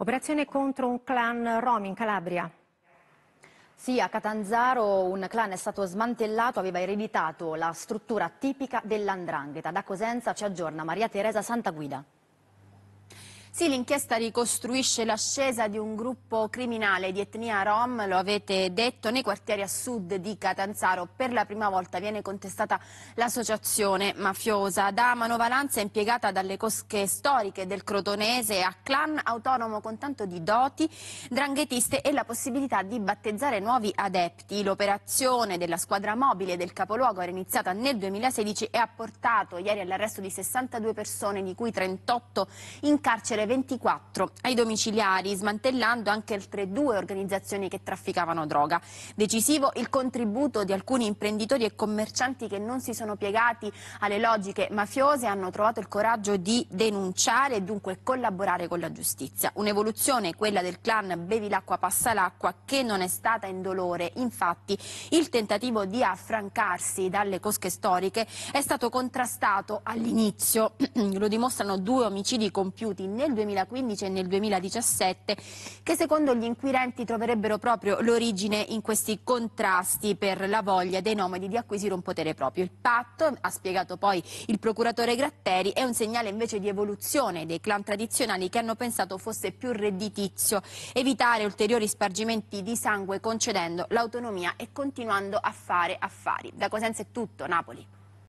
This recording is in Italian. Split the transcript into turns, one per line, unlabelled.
Operazione contro un clan Rom in Calabria. Sì, a Catanzaro un clan è stato smantellato, aveva ereditato la struttura tipica dell'andrangheta. Da Cosenza ci aggiorna Maria Teresa Santaguida. Sì, l'inchiesta
ricostruisce l'ascesa di un gruppo criminale di etnia rom, lo avete detto, nei quartieri a sud di Catanzaro. Per la prima volta viene contestata l'associazione mafiosa. Da manovalanza impiegata dalle cosche storiche del crotonese a clan autonomo con tanto di doti, dranghetiste e la possibilità di battezzare nuovi adepti. L'operazione della squadra mobile del capoluogo era iniziata nel 2016 e ha portato ieri all'arresto di 62 persone, di cui 38 in carcere 24 ai domiciliari, smantellando anche altre due organizzazioni che trafficavano droga. Decisivo il contributo di alcuni imprenditori e commercianti che non si sono piegati alle logiche mafiose e hanno trovato il coraggio di denunciare e dunque collaborare con la giustizia. Un'evoluzione, quella del clan Bevi l'acqua, passa l'acqua, che non è stata indolore. Infatti il tentativo di affrancarsi dalle cosche storiche è stato contrastato all'inizio, lo dimostrano due omicidi compiuti nel nel 2015 e nel 2017 che secondo gli inquirenti troverebbero proprio l'origine in questi contrasti per la voglia dei nomadi di acquisire un potere proprio. Il patto, ha spiegato poi il procuratore Gratteri, è un segnale invece di evoluzione dei clan tradizionali che hanno pensato fosse più redditizio evitare ulteriori spargimenti di sangue concedendo l'autonomia e continuando a fare affari. Da Cosenza è tutto, Napoli.